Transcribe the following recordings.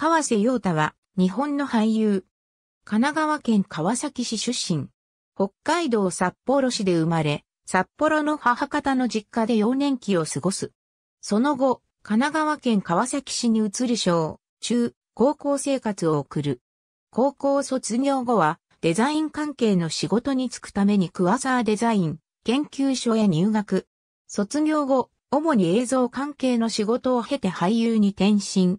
川瀬陽太は、日本の俳優。神奈川県川崎市出身。北海道札幌市で生まれ、札幌の母方の実家で幼年期を過ごす。その後、神奈川県川崎市に移り小、中、高校生活を送る。高校卒業後は、デザイン関係の仕事に就くためにクワザーデザイン研究所へ入学。卒業後、主に映像関係の仕事を経て俳優に転身。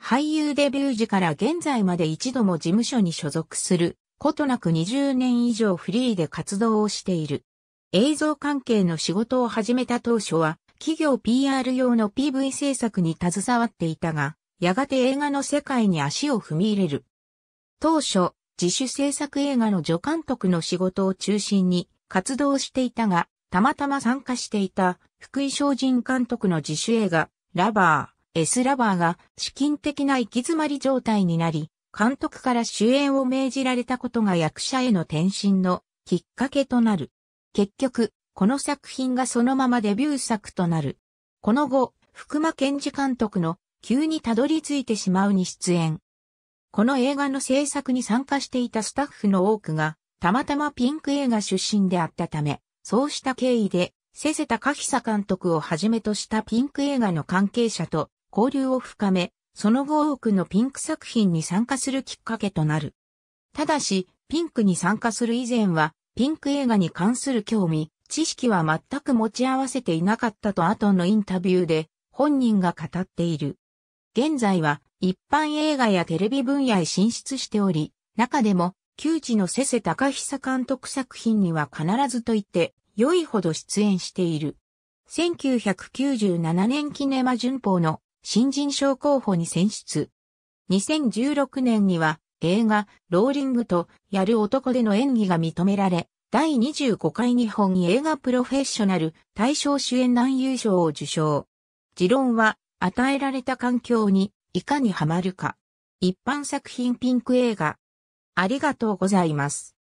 俳優デビュー時から現在まで一度も事務所に所属することなく20年以上フリーで活動をしている。映像関係の仕事を始めた当初は企業 PR 用の PV 制作に携わっていたが、やがて映画の世界に足を踏み入れる。当初、自主制作映画の助監督の仕事を中心に活動していたが、たまたま参加していた福井精進監督の自主映画、ラバー。S ラバーが資金的な行き詰まり状態になり、監督から主演を命じられたことが役者への転身のきっかけとなる。結局、この作品がそのままデビュー作となる。この後、福間健治監督の急にたどり着いてしまうに出演。この映画の制作に参加していたスタッフの多くが、たまたまピンク映画出身であったため、そうした経緯で、せたかひ久監督をはじめとしたピンク映画の関係者と交流を深め、その後多くのピンク作品に参加するきっかけとなる。ただし、ピンクに参加する以前は、ピンク映画に関する興味、知識は全く持ち合わせていなかったと後のインタビューで本人が語っている。現在は一般映画やテレビ分野へ進出しており、中でも、旧知の瀬瀬隆久監督作品には必ずと言って良いほど出演している。1997年キネマ旬報の新人賞候補に選出。2016年には映画ローリングとやる男での演技が認められ、第25回日本映画プロフェッショナル大賞主演男優賞を受賞。持論は与えられた環境にいかにハマるか。一般作品ピンク映画。ありがとうございます。